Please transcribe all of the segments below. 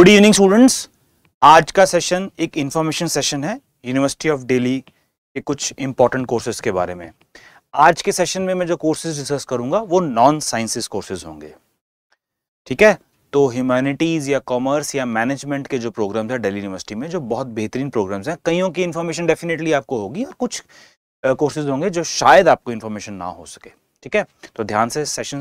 Good evening students आज का session एक इंफॉर्मेशन सेशन है यूनिवर्सिटी ऑफ डेली के कुछ इंपॉर्टेंट कोर्सेज के बारे में आज के सेशन में मैं जो कोर्सेज डिस्कस करूंगा वो नॉन साइंसिस कोर्सेज होंगे ठीक है तो ह्यूमैनिटीज या कॉमर्स या मैनेजमेंट के जो प्रोग्राम्स हैं दिल्ली यूनिवर्सिटी में जो बहुत बेहतरीन प्रोग्राम्स हैं कईयों की इन्फॉर्मेशन डेफिनेटली आपको होगी और कुछ कोर्सेज होंगे जो शायद आपको इन्फॉर्मेशन ना हो सके ठीक है तो ध्यान से सेशन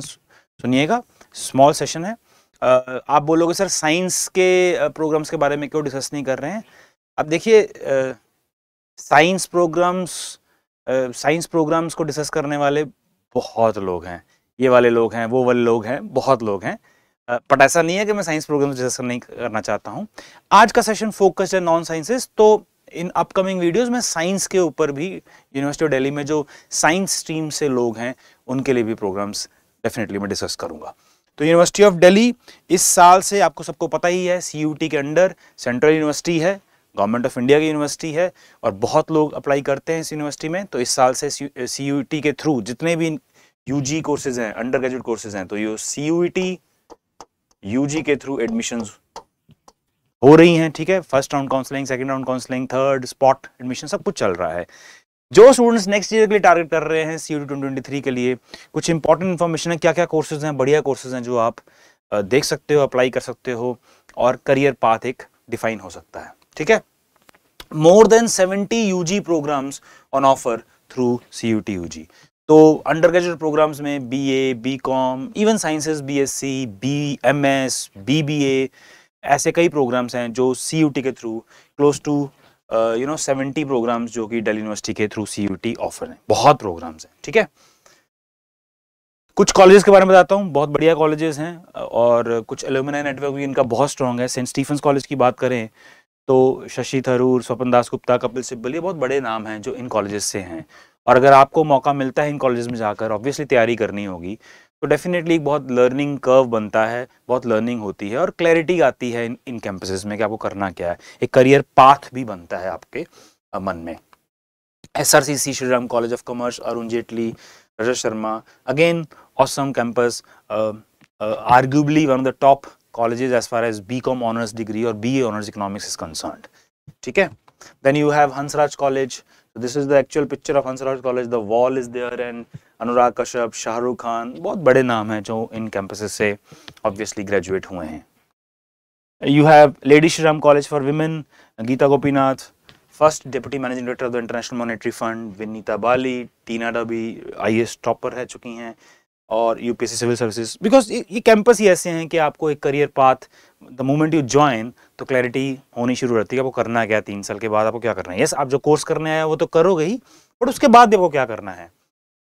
सुनिएगा स्मॉल सेशन है आप बोलोगे सर साइंस के प्रोग्राम्स के बारे में क्यों डिस्कस नहीं कर रहे हैं अब देखिए साइंस प्रोग्राम्स साइंस प्रोग्राम्स को डिस्कस करने वाले बहुत लोग हैं ये वाले लोग हैं वो वाले लोग हैं बहुत लोग हैं बट ऐसा नहीं है कि मैं साइंस प्रोग्राम्स डिस्कस नहीं करना चाहता हूँ आज का सेशन फोकस्ड है नॉन साइंसेस तो इन अपकमिंग वीडियोस में साइंस के ऊपर भी यूनिवर्सिटी ऑफ दिल्ली में जो साइंस स्ट्रीम से लोग हैं उनके लिए भी प्रोग्राम्स डेफिनेटली मैं डिस्कस करूँगा तो यूनिवर्सिटी ऑफ दिल्ली इस साल से आपको सबको पता ही है सी के अंडर सेंट्रल यूनिवर्सिटी है गवर्नमेंट ऑफ इंडिया की यूनिवर्सिटी है और बहुत लोग अप्लाई करते हैं इस यूनिवर्सिटी में तो इस साल से सी के थ्रू जितने भी यू जी कोर्सेज हैं अंडर ग्रेजुएट कोर्सेज हैं तो ये C U T U G के थ्रू एडमिशन हो रही हैं ठीक है first round counselling second round counselling third spot admission सब कुछ चल रहा है जो स्टूडेंट्स नेक्स्ट ईयर के लिए टारगेट कर रहे हैं सी यू के लिए कुछ इंपॉर्टेंट इन्फॉर्मेशन है क्या क्या कोर्सेज हैं बढ़िया कोर्सेज हैं जो आप देख सकते हो अप्लाई कर सकते हो और करियर पाथ एक डिफाइन हो सकता है ठीक है more than seventy U G programs on offer through C U T U G तो अंडर ग्रेजुएट प्रोग्राम्स में B A B com even sciences B S C B M S B B A ऐसे कई programs हैं जो C U T के through close to you know seventy programs जो कि Delhi university के थ्रू सी यू ऑफर हैं बहुत प्रोग्राम्स हैं ठीक है कुछ कॉलेजेस के बारे में बताता हूँ बहुत बढ़िया कॉलेजेस हैं और कुछ एलोमिनाई नेटवर्क भी इनका बहुत स्ट्रॉन्ग है सेंट स्टीफन कॉलेज की बात करें तो शशि थरूर स्वपन दास गुप्ता कपिल सिब्बल ये बहुत बड़े नाम हैं जो इन कॉलेजेस से हैं और अगर आपको मौका मिलता है इन कॉलेज में जाकर ऑब्वियसली तैयारी करनी होगी तो डेफिनेटली एक बहुत लर्निंग कर्व बनता है बहुत लर्निंग होती है और क्लैरिटी आती है इन इन कैंपसेस में कि आपको करना क्या है एक करियर पाथ भी बनता है आपके मन में S R C C Shriram college of commerce Arun Jaitley Rajat Sharma again awesome campus arguably one of the top as far as B com honours degree और B A honours economics is concern ठीक है? Then you have Hansraj college this is the actual picture of Hansraj college the wall is there and Anurag Kashyap Shahrukh Khan बहुत बड़े नाम हैं जो इन campus से ऑब्वियसली ग्रेजुएट हुए हैं you have lady Shriram college for women Gita Gopinath first deputy managing director of the international monetary fund Vinita Bali Tina Dabi IAS topper रह चुकी हैं और यूपीएससी सिविल सर्विसेज बिकॉज ये कैंपस ही ऐसे हैं कि आपको एक career path the moment you join तो क्लैरिटी होनी शुरू रहती है आपको करना क्या तीन साल के बाद आपको क्या करना है यस आप जो कोर्स करने आए वो तो करोगे ही बट उसके बाद आपको क्या करना है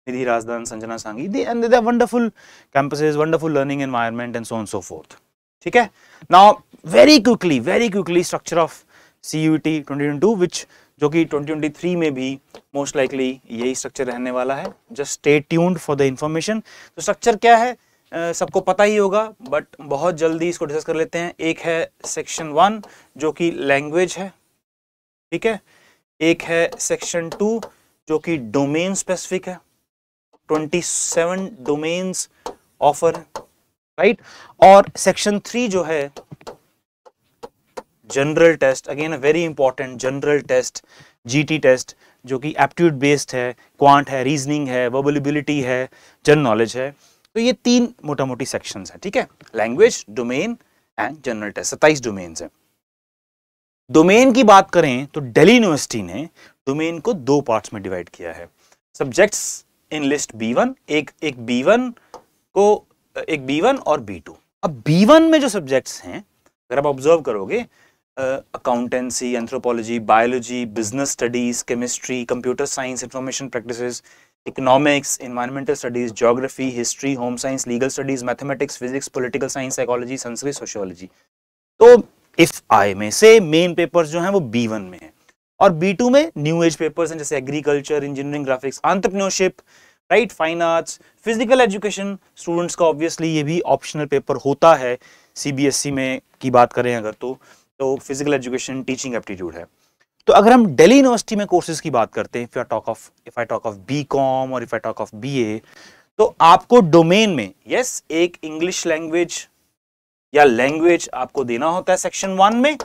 निधि Razdan Sanjana Sanghi they and they wonderful campuses wonderful learning environment and so and so forth ठीक है now very quickly very quickly structure of C U T twenty twenty two which जो कि 2023 में भी मोस्ट लाइकली यही स्ट्रक्चर रहने वाला है just stay tuned for the information तो स्ट्रक्चर क्या है सबको पता ही होगा बट बहुत जल्दी इसको डिस्कस कर लेते हैं एक है सेक्शन वन जो कि लैंग्वेज है ठीक है एक है सेक्शन टू जो कि डोमेन स्पेसिफिक है 27 डोमेन्स ऑफर राइट और सेक्शन थ्री जो है general test again a very important general test GT test जो कि एप्टीट्यूड बेस्ड है क्वांट है रीजनिंग है वर्बलिबिलिटी है जनरल नॉलेज है तो ये तीन मोटा मोटी सेक्शंस हैं ठीक है language domain and general test सत्ताईस डोमेन्स हैं डोमेन की बात करें तो दिल्ली यूनिवर्सिटी ने डोमेन को दो पार्ट्स में डिवाइड किया है subjects in list B one एक एक बी वन को एक बी वन और बी टू अब बी वन में जो सब्जेक्ट्स हैं अगर आप ऑब्जर्व करोगे accountancy anthropology biology business studies chemistry computer science information practice economics environmental studies geography history home science legal studies mathematics physics political science psychology Sanskrit sociology तो if I में से main paper जो है वो बी वन में है और B two में न्यू एज पेपर्स हैं जैसे agriculture engineering graphics entrepreneurship right fine arts physical education students का ऑब्वियसली ये भी ऑप्शनल पेपर होता है सी e में की बात करें अगर तो तो फिजिकल एजुकेशन टीचिंग एप्टीट्यूड है तो अगर हम दिल्ली यूनिवर्सिटी में कोर्सेज की बात करते हैं if I talk of if I talk of B com और if I talk of B A तो आपको डोमेन में यस yes, एक इंग्लिश लैंग्वेज या लैंग्वेज आपको देना होता है सेक्शन वन में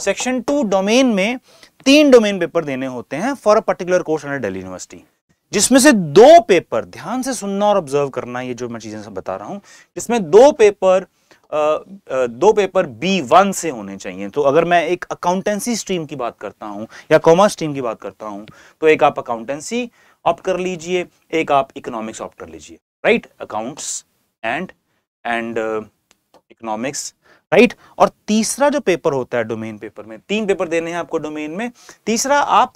सेक्शन टू डोमेन में तीन डोमेन पेपर देने होते हैं for a particular course under Delhi university जिसमें से दो पेपर ध्यान से सुनना और ऑब्जर्व करना ये जो मैं चीजें बता रहा हूं जिसमें दो पेपर दो पेपर बी वन से होने चाहिए तो अगर मैं एक अकाउंटेंसी स्ट्रीम की बात करता हूं या कॉमर्स स्ट्रीम की बात करता हूं तो एक आप अकाउंटेंसी ऑप्ट कर लीजिए एक आप इकोनॉमिक्स ऑप्ट कर लीजिए right accounts and and economics right और तीसरा जो पेपर होता है डोमेन पेपर में तीन पेपर देने हैं आपको डोमेन में तीसरा आप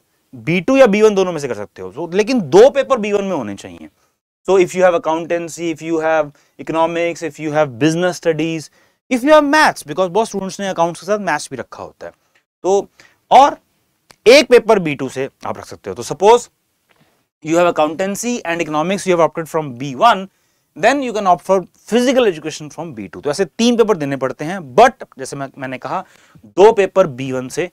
बी टू या बी वन दोनों में से कर सकते हो तो लेकिन दो पेपर बी वन में होने चाहिए So if you have accountancy, if you have economics, if you have business studies, if you have maths, because बहुत students ने accounts के साथ maths भी रखा होता है तो और एक पेपर B2 से आप रख सकते हो तो suppose you have accountancy and economics you have opted from B1 then you can opt for physical education from B2 तो ऐसे तीन पेपर देने पड़ते हैं but जैसे मैं मैंने कहा दो पेपर B1 से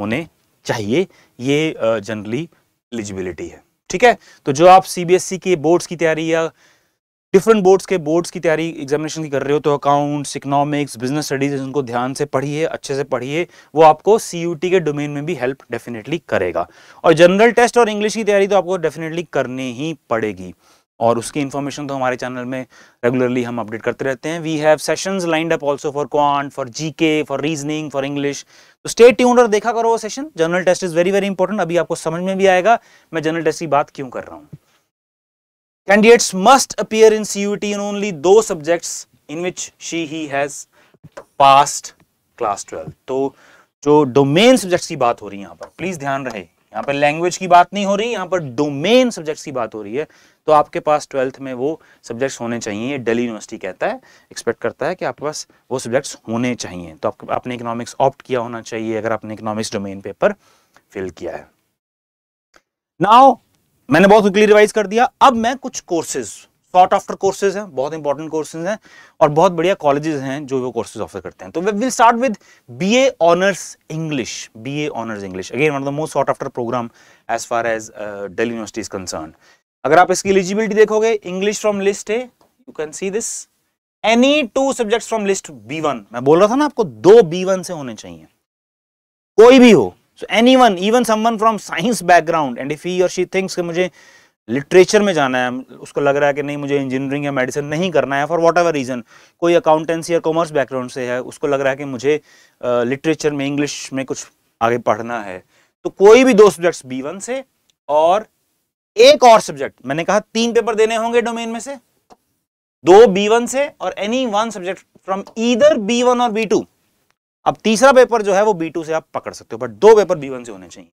होने चाहिए ये जनरली एलिजिबिलिटी है ठीक है तो जो आप सीबीएसई e के बोर्ड्स की तैयारी या डिफरेंट बोर्ड्स के बोर्ड्स की तैयारी एग्जामिनेशन की कर रहे हो तो अकाउंट्स इकोनॉमिक्स बिजनेस स्टडीज उनको ध्यान से पढ़िए अच्छे से पढ़िए वो आपको सीयूटी के डोमेन में भी हेल्प डेफिनेटली करेगा और जनरल टेस्ट और इंग्लिश की तैयारी तो आपको डेफिनेटली करनी ही पड़ेगी और उसकी इन्फॉर्मेशन तो हमारे चैनल में रेगुलरली हम अपडेट करते रहते हैं we have sessions lined up also for quant for GK for reasoning for English तो स्टे ट्यून्ड और देखा करो वो session general test is very very important अभी आपको समझ में भी आएगा मैं जनरल टेस्ट की बात क्यों कर रहा हूँ candidates candidates must appear in CUT in only दो subjects in which she he has passed class twelve तो जो डोमेन सब्जेक्ट्स की बात हो रही है यहाँ पर प्लीज ध्यान रहे यहाँ पर लैंग्वेज की बात नहीं हो रही यहाँ पर डोमेन सब्जेक्ट्स की बात हो रही है तो आपके पास ट्वेल्थ में वो सब्जेक्ट्स होने चाहिए ये यूनिवर्सिटी कहता है एक्सपेक्ट करता है कि आपके पास वो सब्जेक्ट्स होने चाहिए तो आपके आपने इकोनॉमिक्स ऑप्ट किया होना चाहिए अगर आपने इकोनॉमिक्स डोमेन पेपर फिल किया है नाउ मैंने बहुत क्विकली रिवाइज कर दिया अब मैं कुछ कोर्सेज शॉर्ट आफ्टर कोर्सेज हैं बहुत इंपॉर्टेंट कोर्सेज हैं और बहुत बढ़िया कॉलेजेस हैं जो वो कोर्सेज ऑफर करते हैं तो we will start with BA honours English BA honours English again one of the most sought after program as far as Delhi university is concerned अगर आप इसकी एलिजिबिलिटी देखोगे इंग्लिश फ्रॉम लिस्ट है you can see this any two subject from list B one मैं बोल रहा था ना आपको दो बी वन से होने चाहिए कोई भी हो so any one even someone from science background and if he or she thinks कि मुझे लिटरेचर में जाना है उसको लग रहा है कि नहीं मुझे इंजीनियरिंग या मेडिसिन नहीं करना है फॉर वॉट एवर रीज़न कोई अकाउंटेंसी या कॉमर्स बैकग्राउंड से है उसको लग रहा है कि मुझे लिटरेचर uh, में इंग्लिश में कुछ आगे पढ़ना है तो कोई भी दो सब्जेक्ट्स बी वन से और एक और सब्जेक्ट मैंने कहा तीन पेपर देने होंगे डोमेन में से दो बी वन से और any one subject from either B one और बी टू अब तीसरा पेपर जो है वो बी टू से आप पकड़ सकते हो बट दो पेपर बी वन से होने चाहिए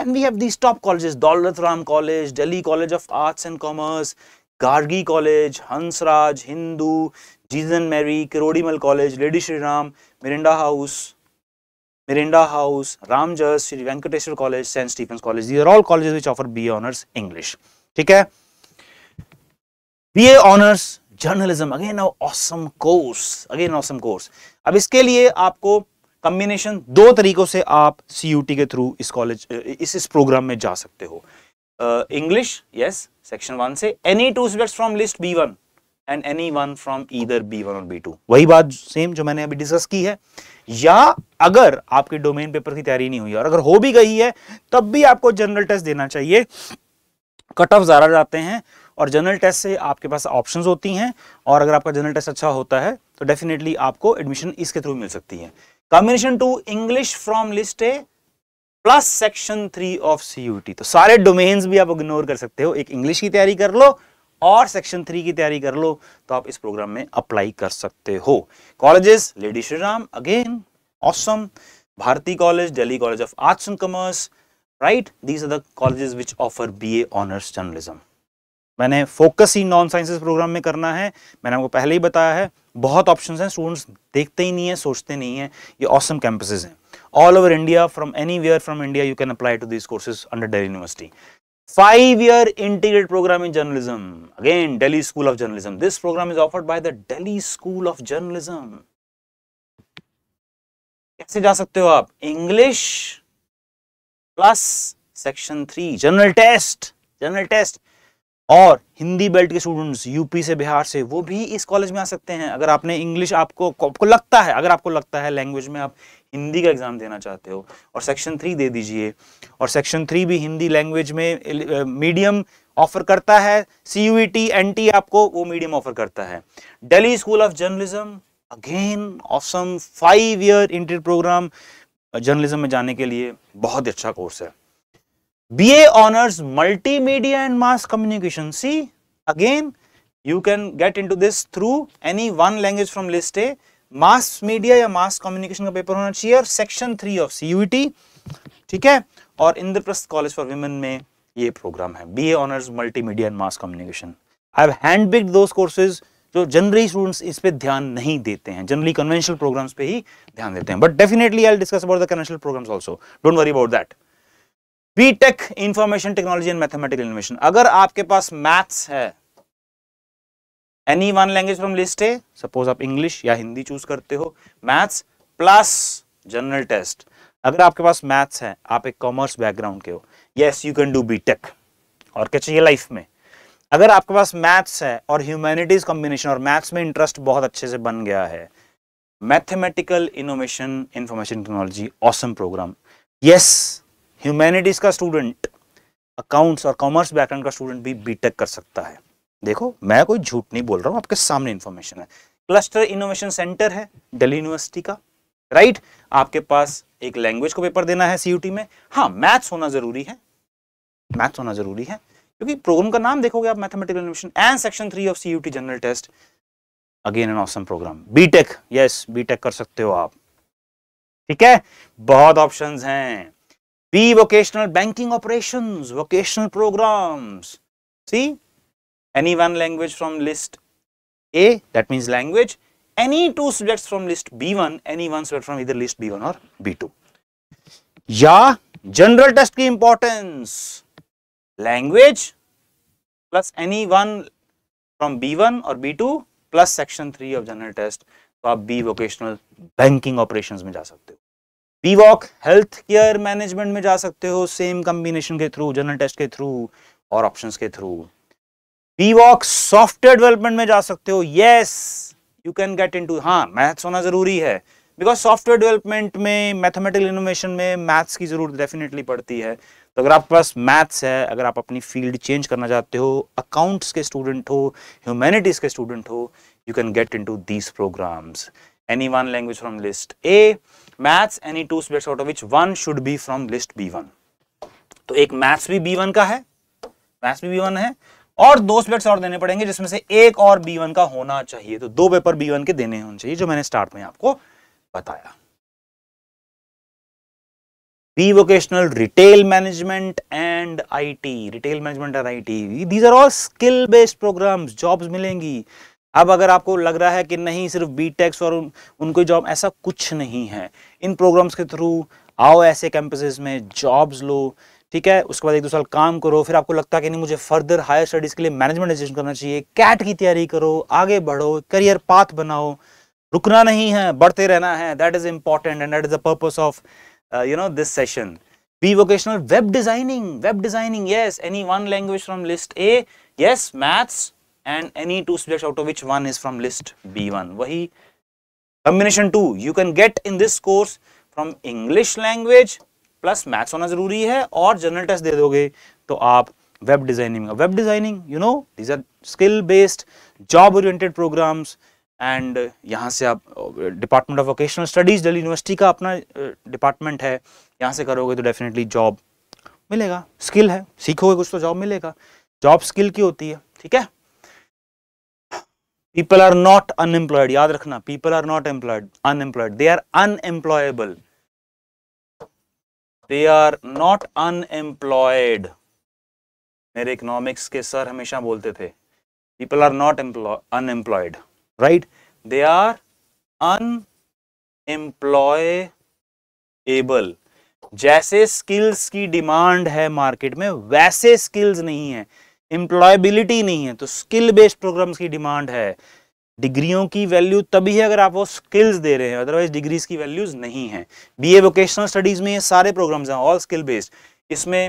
and we have these top colleges Daulat Ram college Delhi college of arts and commerce Gargi college Hansraj Hindu Jesus Mary Kirorimal college lady Shriram Miranda house Mirinda House, Ramjas, Sri Venkateswar College, St. Stephen's College. These are all colleges which offer BA honors English. ठीक है BA honors journalism again an awesome course again awesome course अब इसके लिए आपको combination दो तरीकों से आप सी के थ्रू इस कॉलेज इस इस प्रोग्राम में जा सकते हो इंग्लिश यस सेक्शन वन से any two subjects from list B one and any one from either B one और बी टू वही बात सेम जो मैंने अभी डिस्कस की है या अगर आपके डोमेन पेपर की तैयारी नहीं हुई और अगर हो भी गई है तब भी आपको जनरल टेस्ट देना चाहिए कट ऑफ ज़्यादा जाते हैं और जनरल टेस्ट से आपके पास ऑप्शन होती हैं और अगर आपका जनरल टेस्ट अच्छा होता है तो डेफिनेटली आपको एडमिशन इसके थ्रू मिल सकती है combination two English from list A plus section three of C तो सारे डोमेन्स भी आप इग्नोर कर सकते हो एक इंग्लिश की तैयारी कर लो और सेक्शन थ्री की तैयारी कर लो तो आप इस प्रोग्राम में अप्लाई कर सकते हो colleges lady Shri Ram again awesome Bharati college Delhi college of arts and commerce right these are the colleges which offer B A honours journalism मैंने फोकस ही नॉन साइंसेस प्रोग्राम में करना है मैंने आपको पहले ही बताया है बहुत ऑप्शंस हैं स्टूडेंट्स देखते ही नहीं है सोचते नहीं है ये ऑसम कैंपसेज हैं all over India from anywhere from India you can apply to this courses under Delhi university five year integrate program in journalism again Delhi school of journalism this program is offered by the Delhi school of journalism कैसे जा सकते हो आप English plus section three general test general test और Hindi belt के students UP से बिहार से वो भी इस कॉलेज में आ सकते हैं अगर आपने इंग्लिश आपको आपको लगता है अगर आपको लगता है लैंग्वेज में आप हिंदी का एग्ज़ाम देना चाहते हो और सेक्शन थ्री दे दीजिए और सेक्शन थ्री भी हिंदी लैंग्वेज में मीडियम ऑफर करता है C U T N T आपको वो मीडियम ऑफर करता है Delhi school of journalism again awesome five year inter program journalism में जाने के लिए बहुत अच्छा कोर्स है B A honours multimedia and mass communication C again you can get into this through any one language from list A mass media या mass communication का paper होना चाहिए और section three of C e ठीक है और Indraprastha college for women में ये प्रोग्राम है B A honours multimedia and mass communication I have handpicked दो कोर्सेज जो जनरली स्टूडेंट्स इस पे ध्यान नहीं देते हैं जनरली कन्वेंशनल प्रोग्राम्स पे ही ध्यान देते हैं but definitely I discuss about the conventional programs also don't worry about that B tech information technology and mathematical innovation अगर आपके पास मैथ्स है any one language from list है सपोज आप इंग्लिश या हिंदी चूज करते हो मैथ्स प्लस जनरल टेस्ट अगर आपके पास मैथ्स है आप एक कॉमर्स बैकग्राउंड के हो yes you can do B tech और क्या चाहिए लाइफ में अगर आपके पास मैथ्स है और ह्यूमैनिटीज कॉम्बिनेशन और मैथ्स में इंटरेस्ट बहुत अच्छे से बन गया है mathematical innovation information technology awesome program yes humanities का स्टूडेंट अकाउंट्स और कॉमर्स बैकग्राउंड का स्टूडेंट भी बीटेक कर सकता है देखो मैं कोई झूठ नहीं बोल रहा हूं आपके सामने इन्फॉर्मेशन है क्लस्टर इनोवेशन सेंटर है दिल्ली यूनिवर्सिटी का राइट आपके पास एक लैंग्वेज को पेपर देना है सीयूटी में हाँ मैथ्स होना जरूरी है मैथ्स होना जरूरी है क्योंकि प्रोग्राम का नाम देखोगे आप mathematical innovation and section three of CUET general test again an awesome program B tech yes B tech कर सकते हो आप ठीक है बहुत ऑप्शन हैं B vocational banking operation vocational program C any one language from list A that means language, any two subjects from list B1, any one subject from either list B1 or B2. या general test की importance language plus any one from B one और B two plus section three of general test तो आप B vocational banking operations में जा सकते हो B voc health care management में जा सकते हो सेम कॉम्बिनेशन के थ्रू जनरल टेस्ट के थ्रू और ऑप्शंस के थ्रू बीवॉक सॉफ्टवेयर डेवलपमेंट में जा सकते हो yes you can get into हाँ मैथ्स होना जरूरी है बिकॉज सॉफ्टवेयर डेवलपमेंट में मैथमेटिकल इनोवेशन में मैथ्स की जरूरत डेफिनेटली पड़ती है तो अगर आपके पास मैथ्स है अगर आप अपनी फील्ड चेंज करना चाहते हो अकाउंट्स के स्टूडेंट हो ह्यूमैनिटीज़ के स्टूडेंट हो you can get into these programs one language from list A maths any two two out of which one should be from list B one तो एक maths भी one का है, maths भी one है और दो स्प्लिट्स और देने पड़ेंगे जिसमें से एक और बी वन का होना चाहिए तो दो पेपर बी वन के देने होने चाहिए जो मैंने स्टार्ट में आपको बताया B vocational retail management and IT retail management and IT these are all skill based programs jobs मिलेंगी अब अगर आपको लग रहा है कि नहीं सिर्फ बी टेक्स और उन, उनको जॉब ऐसा कुछ नहीं है इन प्रोग्राम्स के थ्रू आओ ऐसे कैंपसेस में जॉब्स लो ठीक है उसके बाद एक दो साल काम करो फिर आपको लगता है कि नहीं मुझे फर्दर हायर स्टडीज़ के लिए मैनेजमेंट एजुकेशन करना चाहिए कैट की तैयारी करो आगे बढ़ो करियर पाथ बनाओ रुकना नहीं है बढ़ते रहना है that is important and that is the purpose of you know this session B vocational web designing web designing yes any one language from list A yes maths and any two subject out of which one is from list B one वही combination to you can get in this course from English language plus maths होना जरूरी है और general test दे दोगे तो आप web designing web designing you know these are skill based job oriented programs and यहाँ से आप department of vocational studies Delhi university का अपना डिपार्टमेंट uh, है यहाँ से करोगे तो डेफिनेटली जॉब मिलेगा स्किल है सीखोगे कुछ तो जॉब मिलेगा जॉब स्किल की होती है ठीक है पीपल आर नॉट अनएम्प्लॉयड याद रखना people are not employed unemployed they are unemployable they are not unemployed मेरे इकोनॉमिक्स के सर हमेशा बोलते थे people are not employ unemployed right they are unemployable जैसे स्किल्स की डिमांड है मार्केट में वैसे स्किल्स नहीं है एम्प्लॉयबिलिटी नहीं है तो स्किल बेस्ड प्रोग्राम्स की डिमांड है डिग्रियों की वैल्यू तभी है अगर आप वो स्किल्स दे रहे हैं अदरवाइज डिग्रीज की वैल्यूज नहीं है बीए वोकेशनल स्टडीज में ये सारे प्रोग्राम्स हैं ऑल स्किल बेस्ड इसमें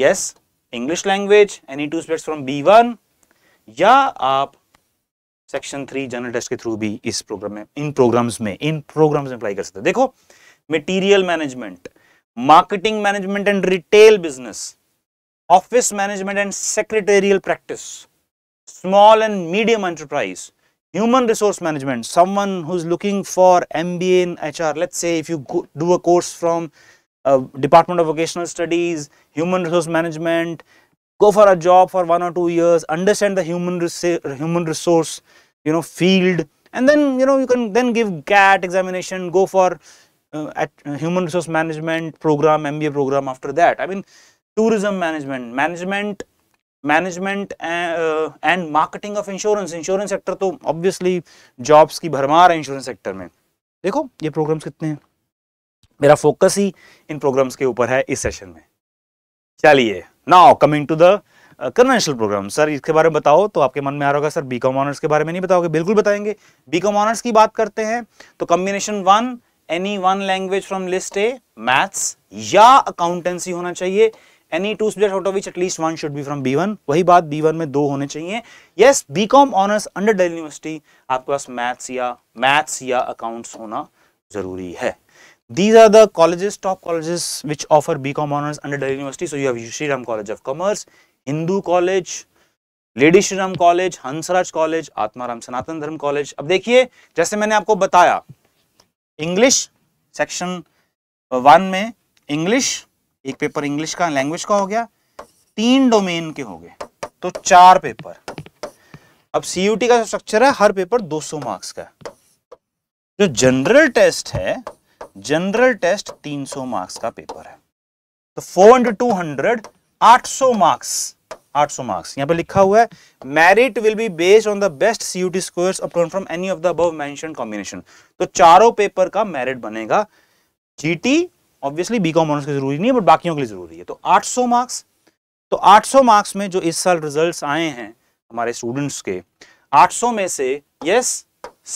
yes English language any two subject from B one या आप सेक्शन थ्री जनरल टेस्ट के थ्रू भी इस प्रोग्राम में इन प्रोग्राम्स में इन प्रोग्राम्स में अप्लाई कर सकते हैं देखो material management marketing management and retail business office management and secretarial practice small and medium enterprise, human resource management, someone who's looking for MBA in HR, let's say if you do a course from uh, Department of Vocational Studies, Human Resource Management, go for a job for one or two years, understand the human, human resource, you know, field, and then, you know, you can then give GAT examination, go for uh, at uh, human resource management program, MBA program after that. I mean, tourism management, management management and marketing of insurance insurance sector तो obviously jobs की भरमार है insurance sector में देखो ये programmes कितने हैं मेरा फोकस ही इन प्रोग्राम्स के ऊपर है इस सेशन में चलिए now coming to the conventional program sir इसके बारे में बताओ तो आपके मन में आ रहा होगा सर बी कॉम ऑनर्स के बारे में नहीं बताओगे बिल्कुल बताएंगे बी कॉम ऑनर्स की बात करते हैं तो combination one any one language from list A maths या अकाउंटेंसी होना चाहिए any two subject out of which at least one should be from B one वही बात बी वन में दो होने चाहिए yes B com honours under Delhi university आपके पास मैथ्स या मैथ्स या अकाउंट्स होना जरूरी है these are the colleges top colleges which offer B com honours under Delhi university so you have Shri Ram college of commerce Hindu college lady Shri Ram college Hansraj college Atmaram Sanatan Dharma college अब देखिए जैसे मैंने आपको बताया इंग्लिश सेक्शन वन में इंग्लिश एक पेपर इंग्लिश का लैंग्वेज का हो गया तीन डोमेन के हो गए तो चार पेपर अब सीयूटी का स्ट्रक्चर है हर पेपर 200 मार्क्स का जो जनरल टेस्ट है जनरल टेस्ट 300 मार्क्स का पेपर है तो फोर इंटू टू हंड्रेड आठ सौ मार्क्स 800 मार्क्स यहां पे लिखा हुआ है merit will be based on the best CUET scores upon from any of the above mention combination तो चारों पेपर का मेरिट बनेगा GT obviously B com honours के जरूरी नहीं है बट बाकियों के लिए जरूरी है तो 800 मार्क्स तो 800 मार्क्स में जो इस साल रिजल्ट्स आए हैं हमारे स्टूडेंट्स के 800 में से यस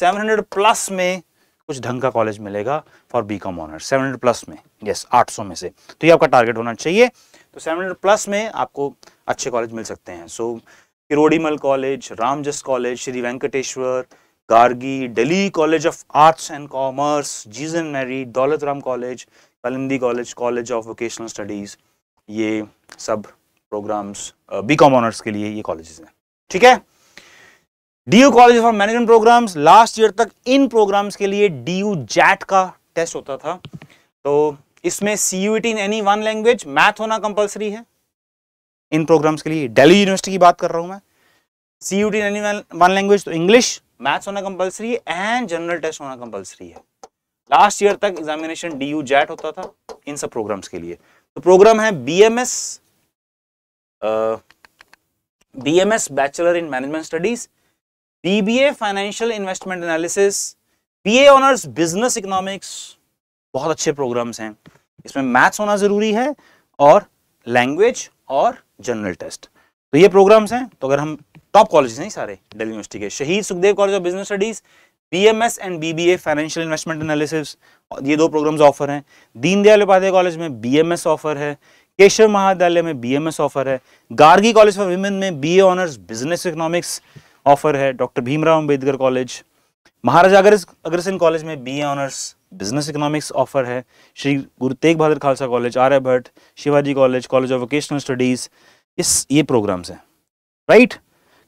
700 प्लस में कुछ ढंग का कॉलेज मिलेगा for B com honours seven plus में यस yes, 800 में से तो ये आपका टारगेट होना चाहिए तो 700 प्लस में आपको अच्छे कॉलेज मिल सकते हैं so Kirorimal college Ramjas college Shri Venkateswara Gargi Delhi college of arts and commerce Jesus Mary Daulat Ram college Kalindi college college of vocational studies ये सब प्रोग्राम्स बी कॉम ऑनर्स के लिए ये कॉलेजेस हैं ठीक है D U college for management programs last year तक इन प्रोग्राम्स के लिए डी यू जैट का टेस्ट होता था तो इसमें C U T in any one language math होना कंपलसरी है इन प्रोग्राम्स के लिए दिल्ली यूनिवर्सिटी की बात कर रहा हूँ मैं C U T in any one language तो इंग्लिश मैथ्स होना कंपलसरी है एंड जनरल टेस्ट होना कंपलसरी है लास्ट ईयर तक एग्जामिनेशन डी यू जैट होता था इन सब प्रोग्राम्स के लिए तो प्रोग्राम है B M S B M S bachelor in management studies B B A financial investment analysis B A honours business economics बहुत अच्छे प्रोग्राम्स हैं इसमें मैथ्स होना ज़रूरी है और लैंग्वेज और जनरल टेस्ट तो ये प्रोग्राम्स हैं तो अगर हम टॉप कॉलेज नहीं सारे दिल्ली यूनिवर्सिटी के Shaheed Sukhdev college of business studies BMS and BBA financial investment analysis ये दो प्रोग्राम्स ऑफर हैं दीनदयाल उपाध्याय कॉलेज में बीएमएस ऑफर है केशव महाविद्यालय में बीएमएस ऑफर है गार्गी कॉलेज फॉर वीमेन में BA honours business economics offer है doctor Bhimrao Ambedkar college Maharaja Agrasen college में BA honours business economics offer है Shri Guru Tegh Bahadur Khalsa college Aryabhatta Shivaji college college of vocational studies इस ये प्रोग्राम्स हैं right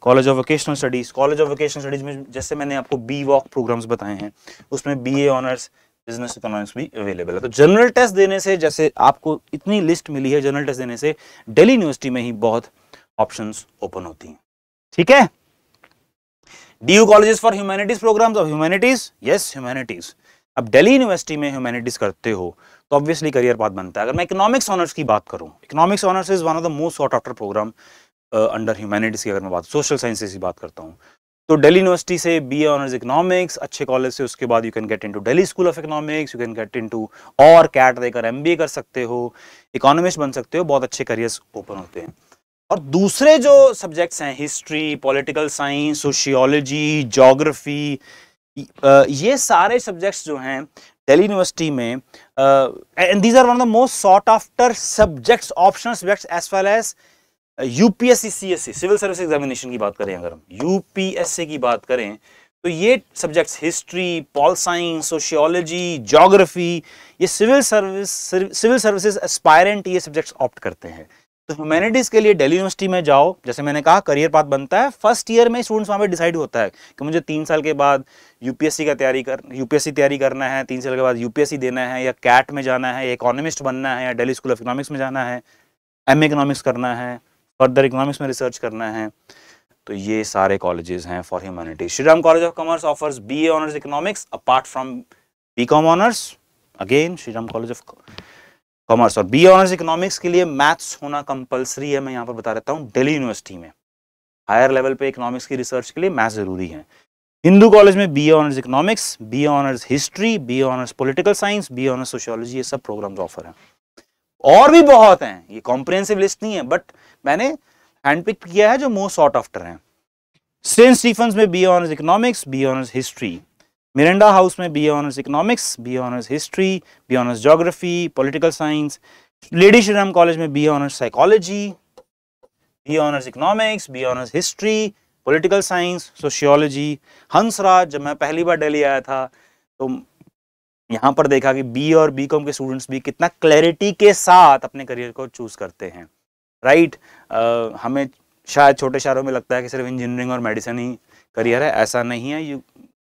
college of vocational studies college of vocational studies में जैसे मैंने आपको बी वॉक प्रोग्राम्स बताए हैं उसमें B A honours business economics भी अवेलेबल है तो जनरल टेस्ट देने से जैसे आपको इतनी लिस्ट मिली है जनरल टेस्ट देने से दिल्ली यूनिवर्सिटी में ही बहुत ऑप्शंस ओपन होती हैं ठीक है D U colleges for humanities programs of humanities yes humanities अब दिल्ली यूनिवर्सिटी में ह्यूमैनिटीज करते हो तो ऑब्वियसली करियर पाथ बनता है अगर मैं इकोनॉमिक्स ऑनर्स की बात करूं economics honours is one of the most sought after program under humanities की अगर मैं बात सोशल साइंसेज की बात करता हूँ तो दिल्ली यूनिवर्सिटी से बी ए ऑनर्स इकनॉमिक्स अच्छे कॉलेज से उसके बाद you can get into Delhi school of economics you can get into और कैट देकर एम कर सकते हो इकोनॉमिस्ट बन सकते हो बहुत अच्छे करियर्स ओपन होते हैं और दूसरे जो सब्जेक्ट्स हैं history political science sociology geography ये सारे सब्जेक्ट्स जो हैं दिल्ली यूनिवर्सिटी में and these are one of the most sought after subjects optional subjects as well as UPSC C C civil service examination की बात करें अगर हम यूपीएससी की बात करें तो ये subjects history pol science sociology geography ये civil service civil services aspirant ये सब्जेक्ट्स ऑप्ट करते हैं तो ह्यूमैनिटीज़ के लिए दिल्ली यूनिवर्सिटी में जाओ जैसे मैंने कहा करियर पाथ बनता है फर्स्ट ईयर में स्टूडेंट्स वहाँ पे डिसाइड होता है कि मुझे तीन साल के बाद यूपीएससी का तैयारी कर यूपीएससी तैयारी करना है तीन साल के बाद यूपीएससी देना है या कैट में जाना है या इकोनॉमिस्ट बनना है या डेली स्कूल ऑफ इकोनॉमिक्स में जाना है एम इकोनॉमिक्स करना है फर्दर इकोनॉमिक्स में रिसर्च करना है तो ये सारे कॉलेजेस हैं for humanities Shri Ram college of commerce offers B honours economics apart from B com honours again Shri Ram college of commerce और बी ऑनर्स इकोनॉमिक्स के लिए मैथ्स होना कंपलसरी है मैं यहाँ पर बता रहता हूँ दिल्ली यूनिवर्सिटी में हायर लेवल पे इकोनॉमिक्स की रिसर्च के लिए मैथ्स जरूरी है हिंदू कॉलेज में B honours economics B honours history B honours political science B honours sociology ये सब प्रोग्राम ऑफर है और भी बहुत हैं ये कॉम्प्रिहेंसिव लिस्ट नहीं है बट मैंने हैंडपिक किया है जो मोस्ट सॉट आफ्टर हैं सेंट स्टीफन्स में B honours economics B honours history Miranda House में B honours economics B honours history B honours geography political science Lady Shriram College में B honours psychology B honours economics B honours history political science sociology Hansraj जब मैं पहली बार daily आया था तो यहाँ पर देखा कि बी और बी कॉम के स्टूडेंट्स भी कितना क्लैरिटी के साथ अपने करियर को चूज करते हैं राइट right? हमें शायद छोटे शहरों में लगता है कि सिर्फ इंजीनियरिंग और मेडिसिन ही करियर है ऐसा नहीं है यू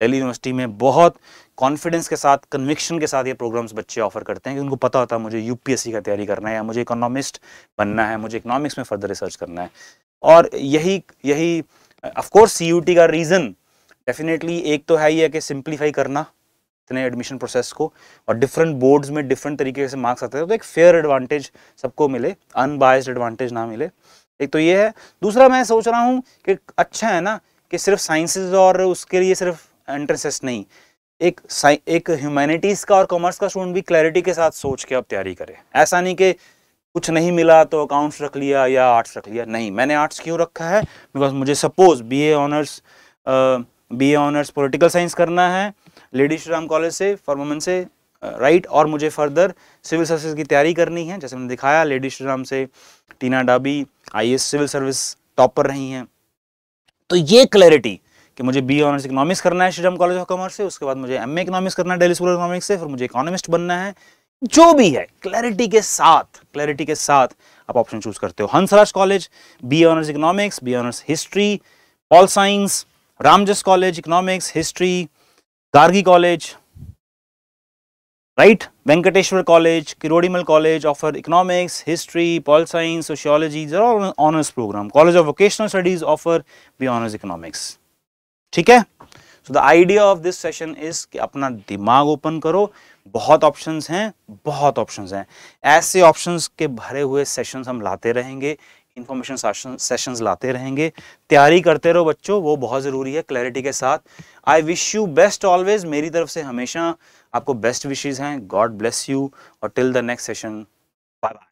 दिल्ली यूनिवर्सिटी में बहुत कॉन्फिडेंस के साथ कन्विक्शन के साथ ये प्रोग्राम्स बच्चे ऑफर करते हैं कि उनको पता होता है मुझे यूपीएससी का तैयारी करना है या मुझे इकोनॉमिस्ट बनना है मुझे इकोनॉमिक्स में फर्दर रिसर्च करना है और यही यही ऑफकोर्स सी का रीज़न डेफिनेटली एक तो है ही है कि सिंप्लीफाई करना इतने एडमिशन प्रोसेस को और डिफरेंट बोर्ड्स में डिफरेंट तरीके से मार्क्स आते हैं तो एक फेयर एडवांटेज सबको मिले अनबायस्ड एडवांटेज ना मिले एक तो ये है दूसरा मैं सोच रहा हूँ कि अच्छा है ना कि सिर्फ साइंसेज और उसके लिए सिर्फ एंट्रेंस टेस्ट नहीं एक एक ह्यूमैनिटीज़ का और कॉमर्स का स्टूडेंट भी क्लैरिटी के साथ सोच के अब तैयारी करे ऐसा नहीं कि कुछ नहीं मिला तो अकाउंट्स रख लिया या आर्ट्स रख लिया नहीं मैंने आर्ट्स क्यों रखा है बिकॉज मुझे suppose B honours B honours political science करना है लेडी श्री राम कॉलेज से फॉर वुमेन से राइट और मुझे फर्दर सिविल सर्विस की तैयारी करनी है जैसे मैंने दिखाया लेडी श्री राम से टीना डाबी आई सिविल सर्विस टॉप पर रही हैं तो ये क्लैरिटी कि मुझे बी ऑनर्स इकोनॉमिक्स करना है श्रीराम कॉलेज ऑफ कॉमर्स से उसके बाद मुझे एम ए इकोनॉमिक्स करना है डेली स्कूल इकोनॉमिक्स से फिर मुझे इकोनॉमिस्ट बनना है जो भी है क्लैरिटी के साथ क्लैरिटी के साथ आप ऑप्शन चूज करते हो Hansraj college B honours economics B honours history pol science Ramjas college economics history Gargi college right Venkateswara college Kirorimal college offer economics history pol science sociology honours program college of vocational studies offer B honours economics ठीक है so the idea of this session is कि अपना दिमाग open करो बहुत options हैं बहुत options हैं ऐसे ऑप्शंस के भरे हुए सेशंस हम लाते रहेंगे इन्फॉर्मेशन सेशंस लाते रहेंगे तैयारी करते रहो बच्चों वो बहुत ज़रूरी है क्लैरिटी के साथ I wish you best always मेरी तरफ से हमेशा आपको बेस्ट विशेज़ हैं गॉड ब्लेस यू और till the next session bye bye